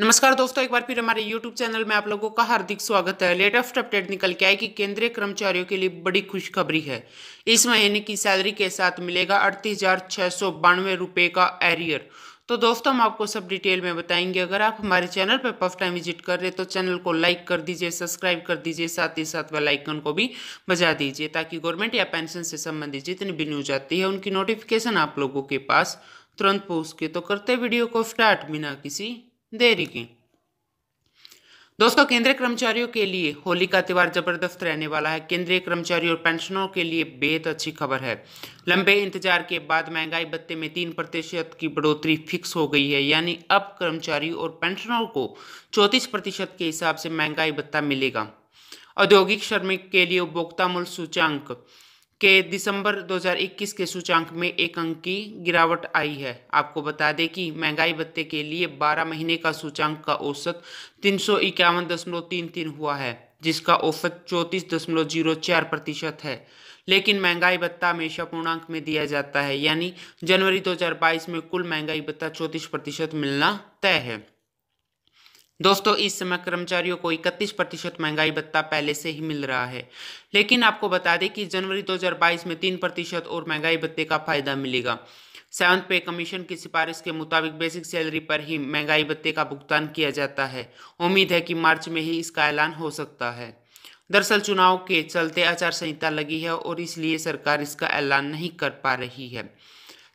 नमस्कार दोस्तों एक बार फिर हमारे YouTube चैनल में आप लोगों का हार्दिक स्वागत है लेटेस्ट अपडेट निकल के आई कि केंद्रीय कर्मचारियों के लिए बड़ी खुशखबरी है इस महीने की सैलरी के साथ मिलेगा अड़तीस हजार छः सौ बानवे रुपये का एरियर तो दोस्तों हम आपको सब डिटेल में बताएंगे अगर आप हमारे चैनल पर फर्स्ट टाइम विजिट कर रहे हैं तो चैनल को लाइक कर दीजिए सब्सक्राइब कर दीजिए साथ ही साथ बेल आइकन को भी बजा दीजिए ताकि गवर्नमेंट या पेंशन से संबंधित जितनी भी न्यूज आती है उनकी नोटिफिकेशन आप लोगों के पास तुरंत पहुँच के तो करते वीडियो को स्टार्ट बिना किसी देरी की दोस्तों केंद्रीय कर्मचारियों के लिए होली का त्यौहार जबरदस्त रहने वाला है केंद्रीय कर्मचारियों और पेंशनरों के लिए बेहद अच्छी खबर है लंबे इंतजार के बाद महंगाई भत्ते में तीन प्रतिशत की बढ़ोतरी फिक्स हो गई है यानी अब कर्मचारी और पेंशनरों को चौंतीस प्रतिशत के हिसाब से महंगाई भत्ता मिलेगा औद्योगिक श्रमिक के लिए उपभोक्ता मूल्य सूचांक के दिसंबर 2021 के सूचांक में एक अंक की गिरावट आई है आपको बता दें कि महंगाई भत्ते के लिए 12 महीने का सूचांक का औसत तीन हुआ है जिसका औसत चौंतीस दशमलव जीरो चार प्रतिशत है लेकिन महंगाई भत्ता हमेशा पूर्णांक में दिया जाता है यानी जनवरी 2022 में कुल महंगाई भत्ता चौंतीस प्रतिशत मिलना तय है दोस्तों इस समय कर्मचारियों को इकतीस प्रतिशत महंगाई भत्ता पहले से ही मिल रहा है लेकिन आपको बता दें कि जनवरी 2022 में तीन प्रतिशत और महंगाई भत्ते का फायदा मिलेगा सेवंथ पे कमीशन की सिफारिश के मुताबिक बेसिक सैलरी पर ही महंगाई भत्ते का भुगतान किया जाता है उम्मीद है कि मार्च में ही इसका ऐलान हो सकता है दरअसल चुनाव के चलते आचार संहिता लगी है और इसलिए सरकार इसका ऐलान नहीं कर पा रही है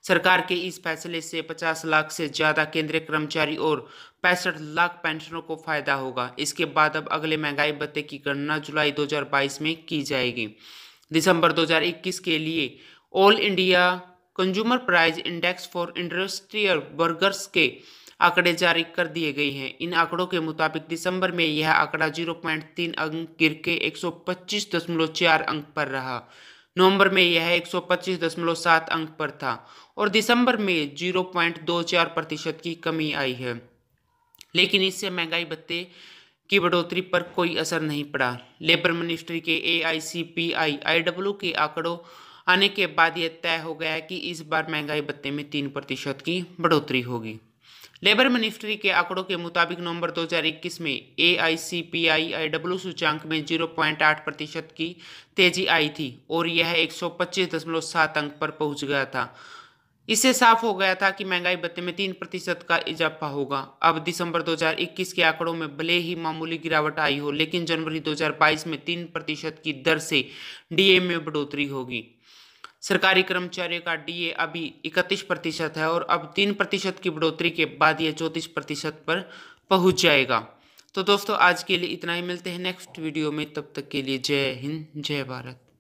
सरकार के इस फैसले से 50 लाख से ज़्यादा केंद्रीय कर्मचारी और पैंसठ लाख पेंशनों को फायदा होगा इसके बाद अब अगले महंगाई भत्ते की गणना जुलाई 2022 में की जाएगी दिसंबर 2021 के लिए all India consumer price index for industrial workers के आंकड़े जारी कर दिए गए हैं इन आंकड़ों के मुताबिक दिसंबर में यह आंकड़ा जीरो अंक गिर के 125.4 अंक पर रहा नवंबर में यह 125.7 अंक पर था और दिसंबर में 0.24 प्रतिशत की कमी आई है लेकिन इससे महंगाई भत्ते की बढ़ोतरी पर कोई असर नहीं पड़ा लेबर मिनिस्ट्री के ए आई C P I I W के आंकड़ों आने के बाद यह तय हो गया है कि इस बार महंगाई भत्ते में तीन प्रतिशत की बढ़ोतरी होगी लेबर मिनिस्ट्री के आंकड़ों के मुताबिक नवंबर 2021 में ए आई C P I I W में 0.8 प्रतिशत की तेजी आई थी और यह 125.7 अंक पर पहुंच गया था इससे साफ हो गया था कि महंगाई भत्ते में तीन प्रतिशत का इजाफा होगा अब दिसंबर 2021 के आंकड़ों में भले ही मामूली गिरावट आई हो लेकिन जनवरी 2022 में तीन प्रतिशत की दर से डीएम में बढ़ोतरी होगी सरकारी कर्मचारियों का डीए अभी इकतीस प्रतिशत है और अब तीन प्रतिशत की बढ़ोतरी के बाद ये चौंतीस प्रतिशत पर पहुंच जाएगा तो दोस्तों आज के लिए इतना ही मिलते हैं नेक्स्ट वीडियो में तब तक के लिए जय हिंद जय भारत